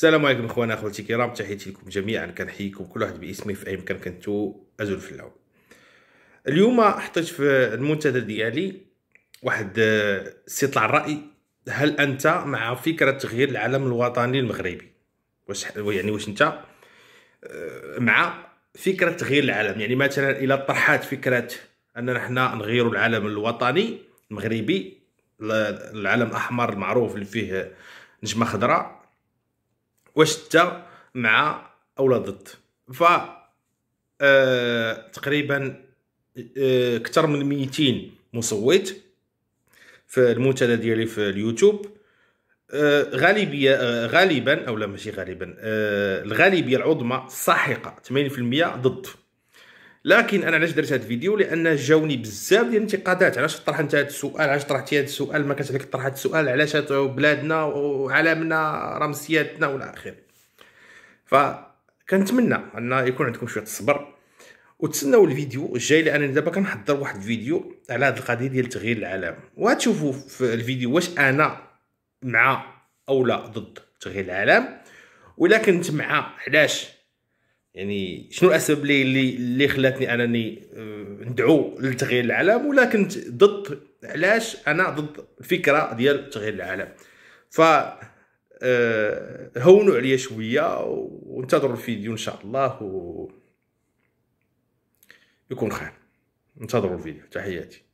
السلام عليكم اخوانا اخواتي الكرام تحياتي لكم جميعا كنحييكم كل واحد باسمه في اي مكان كنتو ازول في اللعب اليوم حطيت في المنتدى ديالي واحد آه، استطلاع الراي هل انت مع فكره تغيير العلم الوطني المغربي واش يعني واش انت آه، مع فكره تغيير العلم يعني مثلا الى طرحات فكره اننا حنا نغيروا العلم الوطني المغربي العلم الاحمر المعروف اللي فيه آه، نجمه خضراء واش انت مع اولا ضد ف آه تقريبا آه اكثر من 200 مصوت في المنتدى ديالي في اليوتيوب آه غالبيه آه غالبا او لا ماشي غالبا آه الغالبيه العظمى ساحقه 80% ضد لكن انا علاش درت هذا الفيديو لان جاوني بزاف ديال الانتقادات علاش طرحت انت هذا السؤال علاش طرحتي هذا السؤال ما كانش عليك طرح هذا السؤال علاش بلادنا وعالمنا رمسياتنا والى اخره فكنتمنى ان يكون عندكم شويه الصبر وتسناو الفيديو الجاي لان دابا كنحضر واحد الفيديو على هذه القضيه ديال تغيير العالم وغتشوفوا في الفيديو واش انا مع او لا ضد تغيير العالم ولكن كنت مع علاش يعني شنو الاسباب اللي اللي, خلاتني انني آه، ندعو لتغيير العالم ولا كنت ضد علاش انا ضد الفكره ديال تغيير العالم ف آه، هونوا عليا شويه وانتظروا الفيديو ان شاء الله و يكون خير انتظروا الفيديو تحياتي